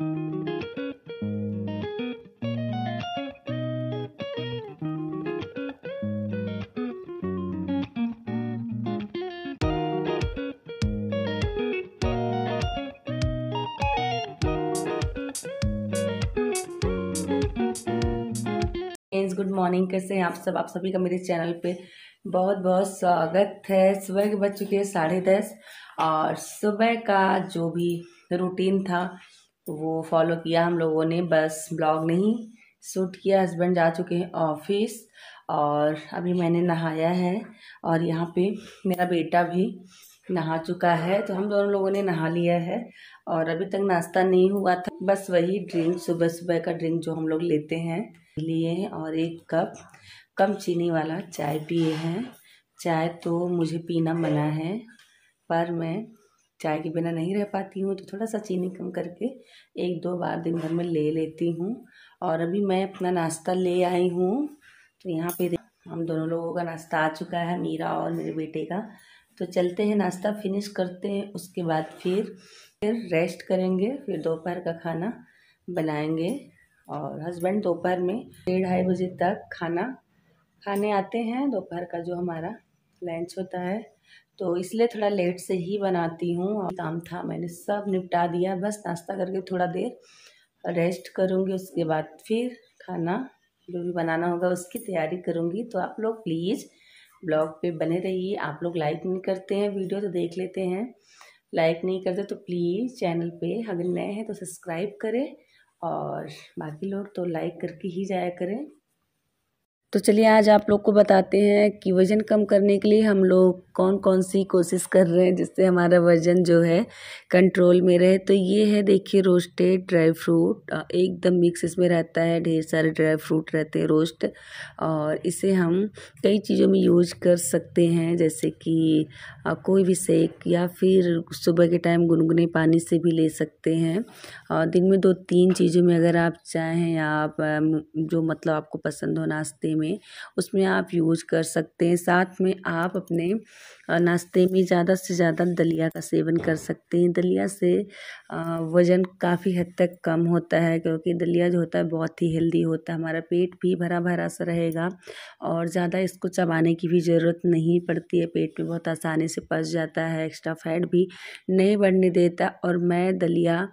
good morning कैसे हैं आप सब आप सभी का मेरे चैनल पे बहुत बहुत स्वागत है सुबह के बज चुके हैं साढ़े दस और सुबह का जो भी रूटीन था तो वो फॉलो किया हम लोगों ने बस ब्लॉग नहीं सूट किया हस्बैंड जा चुके हैं ऑफिस और अभी मैंने नहाया है और यहाँ पे मेरा बेटा भी नहा चुका है तो हम दोनों लोगों ने नहा लिया है और अभी तक नाश्ता नहीं हुआ था बस वही ड्रिंक सुबह सुबह का ड्रिंक जो हम लोग लेते हैं लिए हैं और एक कप कम चीनी वाला चाय पिए हैं चाय तो मुझे पीना मना है पर मैं चाय के बिना नहीं रह पाती हूँ तो थोड़ा सा चीनी कम करके एक दो बार दिन भर में ले लेती हूँ और अभी मैं अपना नाश्ता ले आई हूँ तो यहाँ पे हम दोनों लोगों का नाश्ता आ चुका है मीरा और मेरे बेटे का तो चलते हैं नाश्ता फिनिश करते हैं उसके बाद फिर फिर रेस्ट करेंगे फिर दोपहर का खाना बनाएंगे और हस्बैंड दोपहर में डेढ़ ढाई बजे तक खाना खाने आते हैं दोपहर का जो हमारा लंच होता है तो इसलिए थोड़ा लेट से ही बनाती हूँ काम था मैंने सब निपटा दिया बस नाश्ता करके थोड़ा देर रेस्ट करूँगी उसके बाद फिर खाना जो भी बनाना होगा उसकी तैयारी करूँगी तो आप लोग प्लीज़ ब्लॉग पे बने रहिए आप लोग लाइक नहीं करते हैं वीडियो तो देख लेते हैं लाइक नहीं करते तो प्लीज़ चैनल पे अगर नए हैं तो सब्सक्राइब करें और बाकी लोग तो लाइक करके ही जाया करें तो चलिए आज आप लोग को बताते हैं कि वज़न कम करने के लिए हम लोग कौन कौन सी कोशिश कर रहे हैं जिससे हमारा वज़न जो है कंट्रोल में रहे तो ये है देखिए रोस्टेड ड्राई फ्रूट एकदम मिक्स इसमें रहता है ढेर सारे ड्राई फ्रूट रहते हैं रोस्ट और इसे हम कई चीज़ों में यूज कर सकते हैं जैसे कि कोई भी सेक या फिर सुबह के टाइम गुनगुने पानी से भी ले सकते हैं और दिन में दो तीन चीज़ों में अगर आप चाहें आप जो मतलब आपको पसंद हो नाश्ते में उसमें आप यूज कर सकते हैं साथ में आप अपने नाश्ते में ज़्यादा से ज़्यादा दलिया का सेवन कर सकते हैं दलिया से वज़न काफ़ी हद तक कम होता है क्योंकि दलिया जो होता है बहुत ही हेल्दी होता है हमारा पेट भी भरा भरा सा रहेगा और ज़्यादा इसको चबाने की भी ज़रूरत नहीं पड़ती है पेट में बहुत आसानी से पस जाता है एक्स्ट्रा फैट भी नहीं बढ़ने देता और मैं दलिया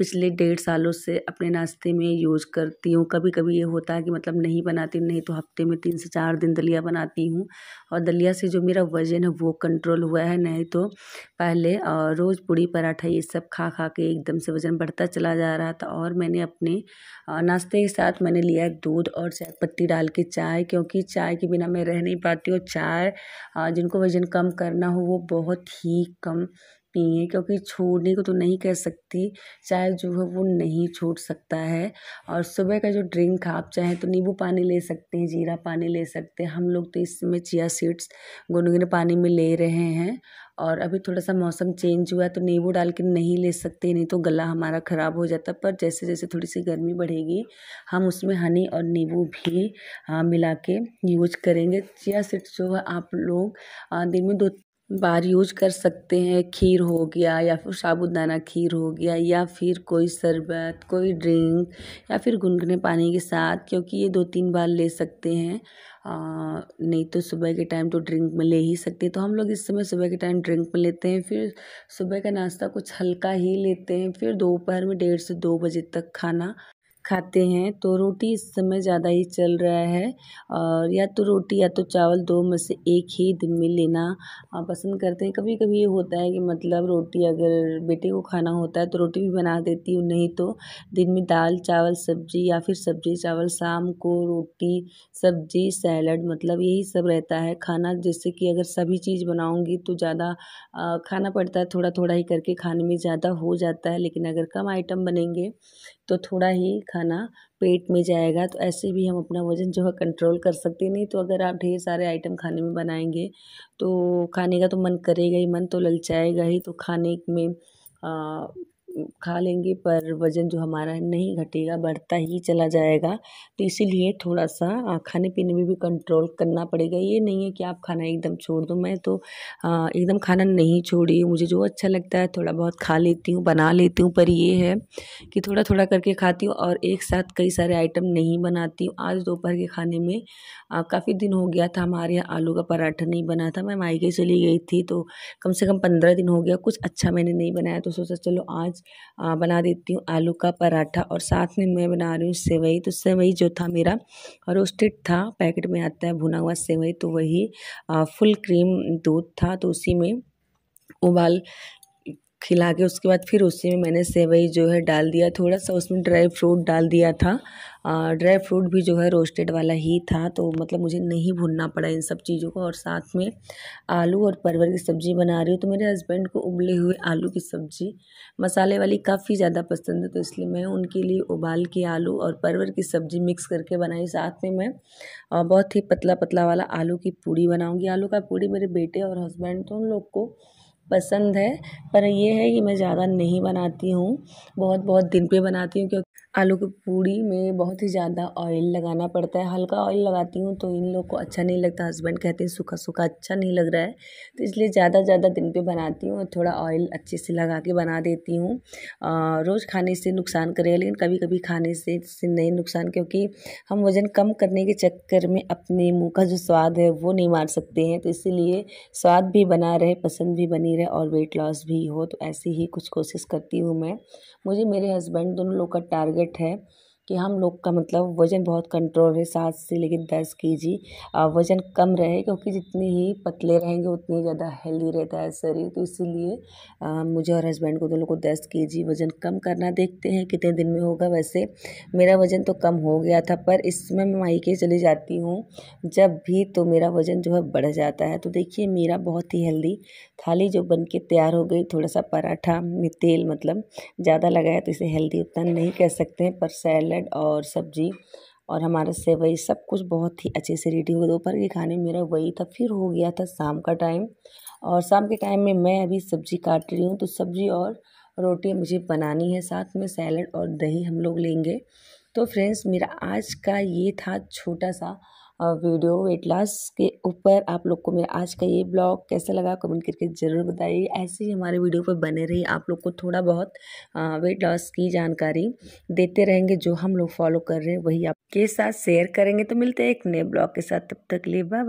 पिछले डेढ़ सालों से अपने नाश्ते में यूज़ करती हूँ कभी कभी ये होता है कि मतलब नहीं बनाती नहीं तो हफ्ते में तीन से चार दिन दलिया बनाती हूँ और दलिया से जो मेरा वज़न है वो कंट्रोल हुआ है नहीं तो पहले रोज़ पूड़ी पराठा ये सब खा खा के एकदम से वज़न बढ़ता चला जा रहा था और मैंने अपने नाश्ते के साथ मैंने लिया दूध और चाय पत्ती डाल के चाय क्योंकि चाय के बिना मैं रह नहीं पाती और चाय जिनको वज़न कम करना हो वो बहुत ही कम नहीं है क्योंकि छोड़ने को तो नहीं कह सकती चाय जो है वो नहीं छोड़ सकता है और सुबह का जो ड्रिंक आप चाहें तो नींबू पानी ले सकते हैं जीरा पानी ले सकते हैं हम लोग तो इस समय चिया सीड्स गुनगुने पानी में ले रहे हैं और अभी थोड़ा सा मौसम चेंज हुआ है तो नींबू डाल के नहीं ले सकते नहीं तो गला हमारा ख़राब हो जाता पर जैसे जैसे थोड़ी सी गर्मी बढ़ेगी हम उसमें हनी और नींबू भी हाँ, मिला के यूज करेंगे चिया सीड्स जो है आप लोग दिन में दो बार यूज कर सकते हैं खीर हो गया या फिर साबुदाना खीर हो गया या फिर कोई शरबत कोई ड्रिंक या फिर गुनगुने पानी के साथ क्योंकि ये दो तीन बार ले सकते हैं नहीं तो सुबह के टाइम तो ड्रिंक में ले ही सकते हैं तो हम लोग इस समय सुबह के टाइम ड्रिंक में लेते हैं फिर सुबह का नाश्ता कुछ हल्का ही लेते हैं फिर दोपहर में डेढ़ से दो बजे तक खाना खाते हैं तो रोटी इस समय ज़्यादा ही चल रहा है और या तो रोटी या तो चावल दो में से एक ही दिन में लेना पसंद करते हैं कभी कभी ये होता है कि मतलब रोटी अगर बेटे को खाना होता है तो रोटी भी बना देती हूँ नहीं तो दिन में दाल चावल सब्जी या फिर सब्जी चावल शाम को रोटी सब्जी सैलड मतलब यही सब रहता है खाना जैसे कि अगर सभी चीज़ बनाऊँगी तो ज़्यादा खाना पड़ता है थोड़ा थोड़ा ही करके खाने में ज़्यादा हो जाता है लेकिन अगर कम आइटम बनेंगे तो थोड़ा ही खाना पेट में जाएगा तो ऐसे भी हम अपना वज़न जो है कंट्रोल कर सकते नहीं तो अगर आप ढेर सारे आइटम खाने में बनाएंगे तो खाने का तो मन करेगा ही मन तो ललचाएगा ही तो खाने में खा लेंगे पर वज़न जो हमारा है नहीं घटेगा बढ़ता ही चला जाएगा तो इसीलिए थोड़ा सा खाने पीने में भी कंट्रोल करना पड़ेगा ये नहीं है कि आप खाना एकदम छोड़ दो मैं तो एकदम खाना नहीं छोड़ी मुझे जो अच्छा लगता है थोड़ा बहुत खा लेती हूँ बना लेती हूँ पर ये है कि थोड़ा थोड़ा करके खाती हूँ और एक साथ कई सारे आइटम नहीं बनाती हूँ आज दोपहर के खाने में काफ़ी दिन हो गया था हमारे यहाँ आलू का पराठा नहीं बना था मैं मायके चली गई थी तो कम से कम पंद्रह दिन हो गया कुछ अच्छा मैंने नहीं बनाया तो सोचा चलो आज आ, बना देती हूँ आलू का पराठा और साथ में मैं बना रही हूँ सेवई तो सेवई जो था मेरा रोस्टेड था पैकेट में आता है भुना हुआ सेवई तो वही फुल क्रीम दूध था तो उसी में उबाल खिला के उसके बाद फिर उसी में मैंने सेवई जो है डाल दिया थोड़ा सा उसमें ड्राई फ्रूट डाल दिया था ड्राई फ्रूट भी जो है रोस्टेड वाला ही था तो मतलब मुझे नहीं भूनना पड़ा इन सब चीज़ों को और साथ में आलू और परवर की सब्ज़ी बना रही हूँ तो मेरे हस्बैंड को उबले हुए आलू की सब्ज़ी मसाले वाली काफ़ी ज़्यादा पसंद है तो इसलिए मैं उनके लिए उबाल के आलू और परवर की सब्ज़ी मिक्स करके बनाई साथ में मैं बहुत ही पतला पतला वाला आलू की पूड़ी बनाऊँगी आलू का पूड़ी मेरे बेटे और हस्बैंड तो उन लोग को पसंद है पर ये है कि मैं ज़्यादा नहीं बनाती हूँ बहुत बहुत दिन पे बनाती हूँ क्योंकि आलू की पूड़ी में बहुत ही ज़्यादा ऑयल लगाना पड़ता है हल्का ऑयल लगाती हूँ तो इन लोग को अच्छा नहीं लगता हस्बैंड कहते हैं सूखा सूखा अच्छा नहीं लग रहा है तो इसलिए ज़्यादा ज़्यादा दिन पे बनाती हूँ और थोड़ा ऑयल अच्छे से लगा के बना देती हूँ रोज़ खाने से नुकसान करेगा लेकिन कभी कभी खाने से इससे नहीं नुकसान क्योंकि हम वज़न कम करने के चक्कर में अपने मुँह का जो स्वाद है वो नहीं मार सकते हैं तो इसीलिए स्वाद भी बना रहे पसंद भी बनी रहे और वेट लॉस भी हो तो ऐसी ही कुछ कोशिश करती हूँ मैं मुझे मेरे हस्बैंड दोनों लोग का टारगेट है कि हम लोग का मतलब वज़न बहुत कंट्रोल रहे सात से लेकर दस के जी वज़न कम रहे क्योंकि जितने ही पतले रहेंगे उतने ही ज़्यादा हेल्दी रहता है शरीर तो इसीलिए मुझे और हस्बैंड को दोनों को दस के जी वज़न कम करना देखते हैं कितने दिन में होगा वैसे मेरा वज़न तो कम हो गया था पर इसमें मैं माइके चली जाती हूँ जब भी तो मेरा वज़न जो है बढ़ जाता है तो देखिए मेरा बहुत ही हेल्दी थाली जो बन के तैयार हो गई थोड़ा सा पराठा में तेल मतलब ज़्यादा लगाया तो इसे हेल्दी उतना नहीं कह सकते हैं पर सैलड ब्रेड और सब्ज़ी और हमारा सेवई सब कुछ बहुत ही अच्छे से रेडी हो दोपहर के खाने में मेरा वही था फिर हो गया था शाम का टाइम और शाम के टाइम में मैं अभी सब्ज़ी काट रही हूँ तो सब्ज़ी और रोटी मुझे बनानी है साथ में सैलड और दही हम लोग लेंगे तो फ्रेंड्स मेरा आज का ये था छोटा सा वीडियो वेट लॉस के ऊपर आप लोग को मेरा आज का ये ब्लॉग कैसा लगा कमेंट करके ज़रूर बताइए ऐसे ही हमारे वीडियो पर बने रही आप लोग को थोड़ा बहुत वेट लॉस की जानकारी देते रहेंगे जो हम लोग फॉलो कर रहे हैं वही आपके साथ शेयर करेंगे तो मिलते हैं एक नए ब्लॉग के साथ तब तक लिए बाय